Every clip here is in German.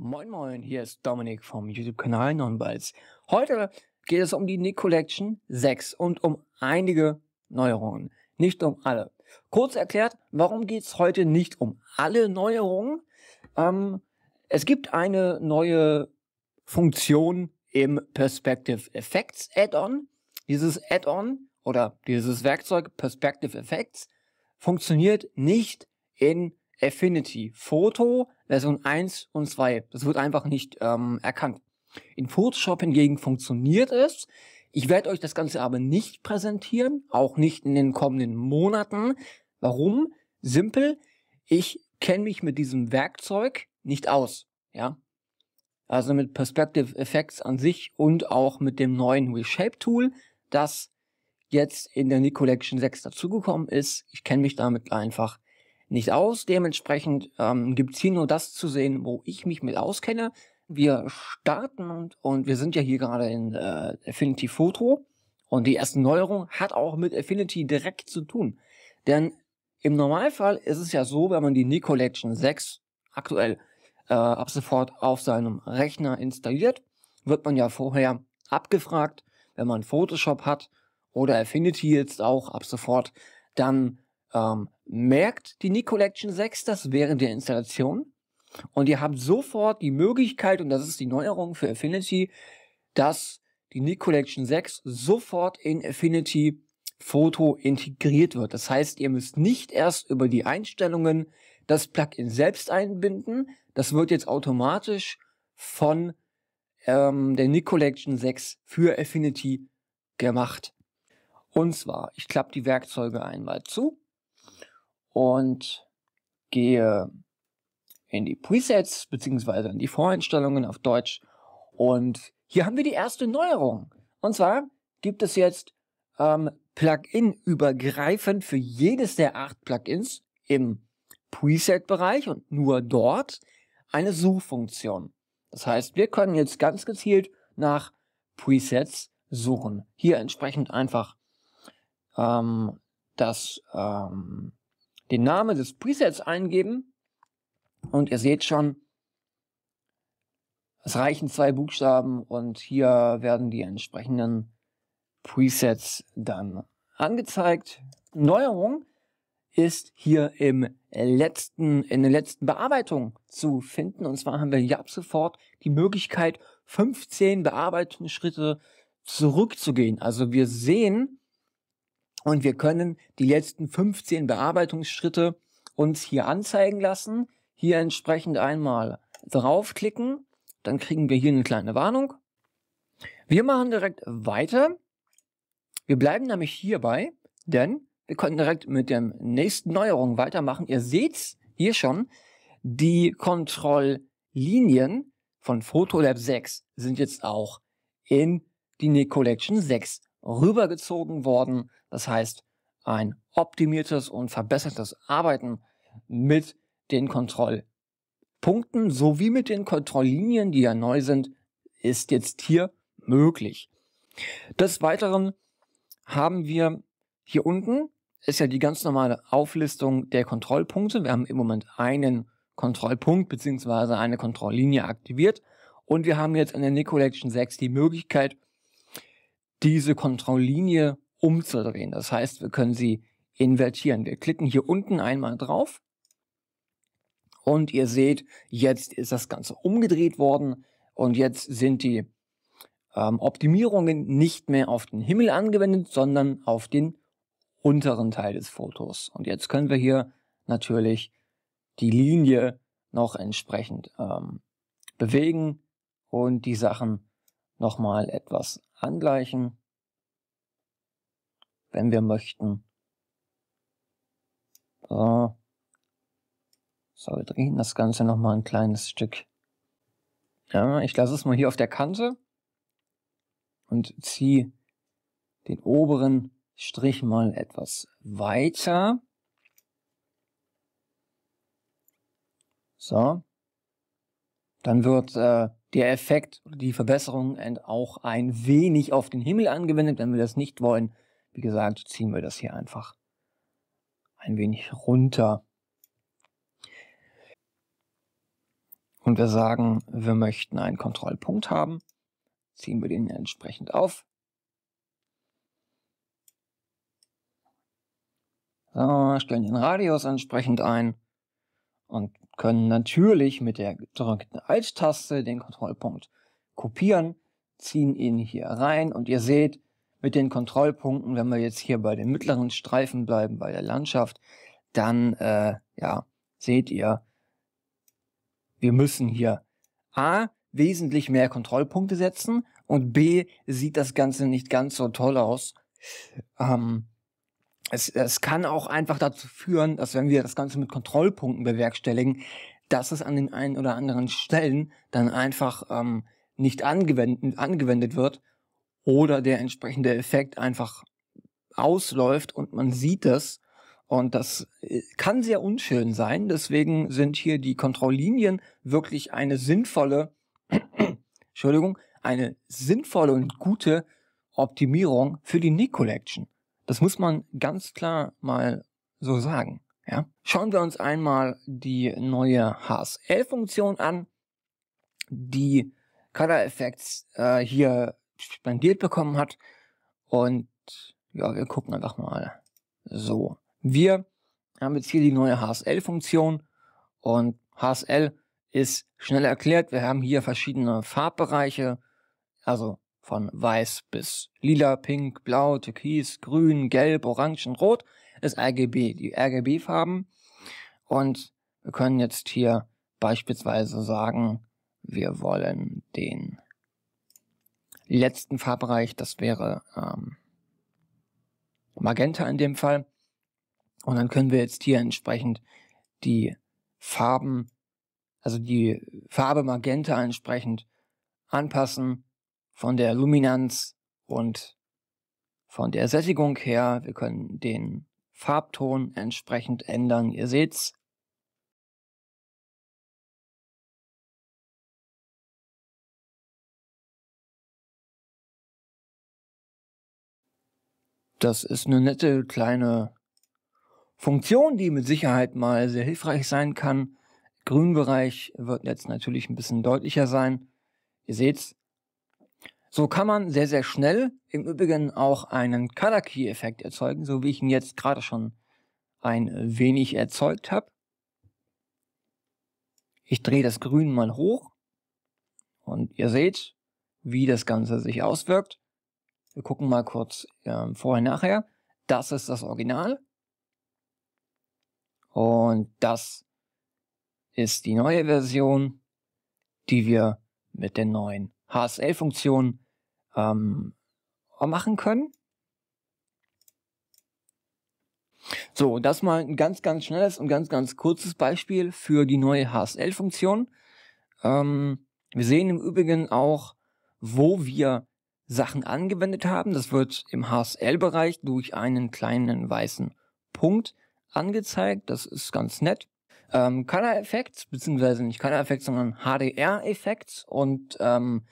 Moin Moin, hier ist Dominik vom YouTube-Kanal Nonballs. Heute geht es um die Nick Collection 6 und um einige Neuerungen, nicht um alle. Kurz erklärt, warum geht es heute nicht um alle Neuerungen? Ähm, es gibt eine neue Funktion im Perspective Effects Add-on. Dieses Add-on oder dieses Werkzeug Perspective Effects funktioniert nicht in Affinity Photo, Version 1 und 2. Das wird einfach nicht ähm, erkannt. In Photoshop hingegen funktioniert es. Ich werde euch das Ganze aber nicht präsentieren, auch nicht in den kommenden Monaten. Warum? Simpel. Ich kenne mich mit diesem Werkzeug nicht aus. Ja. Also mit Perspective Effects an sich und auch mit dem neuen Reshape Tool, das jetzt in der New Collection 6 dazugekommen ist. Ich kenne mich damit einfach nicht aus. Dementsprechend ähm, gibt's hier nur das zu sehen, wo ich mich mit auskenne. Wir starten und, und wir sind ja hier gerade in äh, Affinity Photo und die erste Neuerung hat auch mit Affinity direkt zu tun. Denn im Normalfall ist es ja so, wenn man die Nico Collection 6 aktuell äh, ab sofort auf seinem Rechner installiert, wird man ja vorher abgefragt, wenn man Photoshop hat oder Affinity jetzt auch ab sofort, dann ähm, merkt die Collection 6 das während der Installation und ihr habt sofort die Möglichkeit, und das ist die Neuerung für Affinity, dass die Collection 6 sofort in Affinity Photo integriert wird. Das heißt, ihr müsst nicht erst über die Einstellungen das Plugin selbst einbinden. Das wird jetzt automatisch von ähm, der Collection 6 für Affinity gemacht. Und zwar, ich klappe die Werkzeuge einmal zu und gehe in die Presets bzw. in die Voreinstellungen auf Deutsch. Und hier haben wir die erste Neuerung. Und zwar gibt es jetzt ähm, Plugin übergreifend für jedes der acht Plugins im Preset-Bereich und nur dort eine Suchfunktion. Das heißt, wir können jetzt ganz gezielt nach Presets suchen. Hier entsprechend einfach ähm, das ähm, den Namen des Presets eingeben und ihr seht schon, es reichen zwei Buchstaben und hier werden die entsprechenden Presets dann angezeigt. Neuerung ist hier im letzten, in der letzten Bearbeitung zu finden. Und zwar haben wir hier ab sofort die Möglichkeit, 15 Bearbeitungsschritte zurückzugehen. Also wir sehen und wir können die letzten 15 Bearbeitungsschritte uns hier anzeigen lassen. Hier entsprechend einmal draufklicken. Dann kriegen wir hier eine kleine Warnung. Wir machen direkt weiter. Wir bleiben nämlich hierbei, denn wir können direkt mit der nächsten Neuerung weitermachen. Ihr seht's hier schon. Die Kontrolllinien von Photolab 6 sind jetzt auch in die Nick Collection 6 rübergezogen worden. Das heißt, ein optimiertes und verbessertes Arbeiten mit den Kontrollpunkten sowie mit den Kontrolllinien, die ja neu sind, ist jetzt hier möglich. Des Weiteren haben wir hier unten, ist ja die ganz normale Auflistung der Kontrollpunkte. Wir haben im Moment einen Kontrollpunkt bzw. eine Kontrolllinie aktiviert. Und wir haben jetzt in der Nicolection 6 die Möglichkeit, diese Kontrolllinie umzudrehen. Das heißt, wir können sie invertieren. Wir klicken hier unten einmal drauf und ihr seht, jetzt ist das Ganze umgedreht worden und jetzt sind die ähm, Optimierungen nicht mehr auf den Himmel angewendet, sondern auf den unteren Teil des Fotos. Und jetzt können wir hier natürlich die Linie noch entsprechend ähm, bewegen und die Sachen nochmal etwas angleichen, wenn wir möchten. So. so, wir drehen das Ganze nochmal ein kleines Stück. Ja, ich lasse es mal hier auf der Kante und ziehe den oberen Strich mal etwas weiter. So, dann wird äh, der Effekt oder die Verbesserung auch ein wenig auf den Himmel angewendet. Wenn wir das nicht wollen, wie gesagt, ziehen wir das hier einfach ein wenig runter. Und wir sagen, wir möchten einen Kontrollpunkt haben, ziehen wir den entsprechend auf. So, stellen den Radius entsprechend ein und können natürlich mit der gedrückten Alt-Taste den Kontrollpunkt kopieren, ziehen ihn hier rein und ihr seht mit den Kontrollpunkten, wenn wir jetzt hier bei den mittleren Streifen bleiben, bei der Landschaft, dann äh, ja, seht ihr, wir müssen hier A wesentlich mehr Kontrollpunkte setzen und B sieht das Ganze nicht ganz so toll aus. Ähm, es, es kann auch einfach dazu führen, dass wenn wir das Ganze mit Kontrollpunkten bewerkstelligen, dass es an den einen oder anderen Stellen dann einfach ähm, nicht angewendet, angewendet wird oder der entsprechende Effekt einfach ausläuft und man sieht es. Und das äh, kann sehr unschön sein. Deswegen sind hier die Kontrolllinien wirklich eine sinnvolle, Entschuldigung, eine sinnvolle und gute Optimierung für die Nick Collection. Das muss man ganz klar mal so sagen. Ja? Schauen wir uns einmal die neue HSL-Funktion an, die Color Effects äh, hier spendiert bekommen hat. Und ja, wir gucken einfach mal. So, wir haben jetzt hier die neue HSL-Funktion und HSL ist schnell erklärt. Wir haben hier verschiedene Farbbereiche, also von weiß bis lila, pink, blau, türkis, grün, gelb, orangen, rot ist RGB, die RGB-Farben. Und wir können jetzt hier beispielsweise sagen, wir wollen den letzten Farbbereich, das wäre ähm, Magenta in dem Fall. Und dann können wir jetzt hier entsprechend die Farben, also die Farbe Magenta entsprechend anpassen von der Luminanz und von der Sättigung her. Wir können den Farbton entsprechend ändern. Ihr seht's. Das ist eine nette kleine Funktion, die mit Sicherheit mal sehr hilfreich sein kann. Grünbereich wird jetzt natürlich ein bisschen deutlicher sein. Ihr seht's, so kann man sehr, sehr schnell im Übrigen auch einen Color Key effekt erzeugen, so wie ich ihn jetzt gerade schon ein wenig erzeugt habe. Ich drehe das Grün mal hoch und ihr seht, wie das Ganze sich auswirkt. Wir gucken mal kurz äh, vorher, nachher. Das ist das Original. Und das ist die neue Version, die wir mit den neuen HSL-Funktion ähm, machen können. So, das mal ein ganz, ganz schnelles und ganz, ganz kurzes Beispiel für die neue HSL-Funktion. Ähm, wir sehen im Übrigen auch, wo wir Sachen angewendet haben. Das wird im HSL-Bereich durch einen kleinen weißen Punkt angezeigt. Das ist ganz nett. Ähm, Color Effects, beziehungsweise nicht Color Effects, sondern HDR Effects und ähm,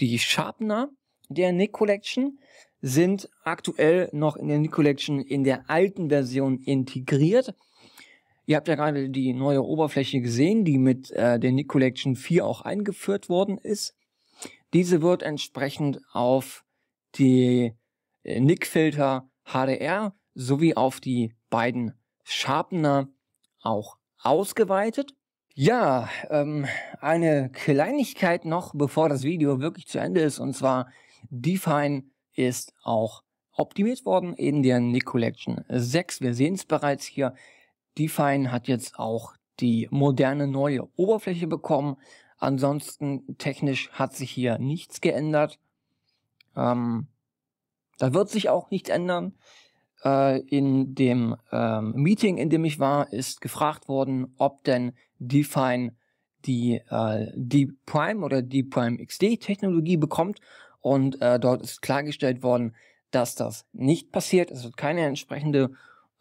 die Sharpener der Nick Collection sind aktuell noch in der Nick Collection in der alten Version integriert. Ihr habt ja gerade die neue Oberfläche gesehen, die mit äh, der Nick Collection 4 auch eingeführt worden ist. Diese wird entsprechend auf die äh, Nick-Filter HDR sowie auf die beiden Sharpener auch ausgeweitet. Ja, ähm, eine Kleinigkeit noch, bevor das Video wirklich zu Ende ist, und zwar Define ist auch optimiert worden in der Nick Collection 6. Wir sehen es bereits hier. Define hat jetzt auch die moderne neue Oberfläche bekommen. Ansonsten technisch hat sich hier nichts geändert. Ähm, da wird sich auch nichts ändern äh, in dem ähm, Meeting, in dem ich war, ist gefragt worden, ob denn DeFi die äh, D Prime oder Deep Prime XD Technologie bekommt. Und äh, dort ist klargestellt worden, dass das nicht passiert. Es wird keine entsprechende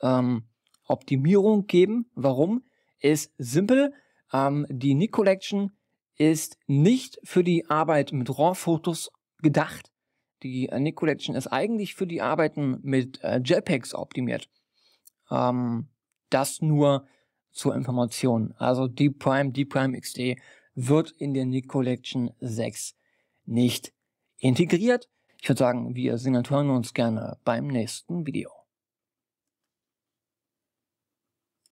ähm, Optimierung geben. Warum? Ist simpel. Ähm, die Nick Collection ist nicht für die Arbeit mit RAW-Fotos gedacht, die äh, Nick Collection ist eigentlich für die Arbeiten mit äh, JPEGs optimiert. Ähm, das nur zur Information. Also die Prime, die Prime XD wird in der Nick Collection 6 nicht integriert. Ich würde sagen, wir sehen und hören uns gerne beim nächsten Video.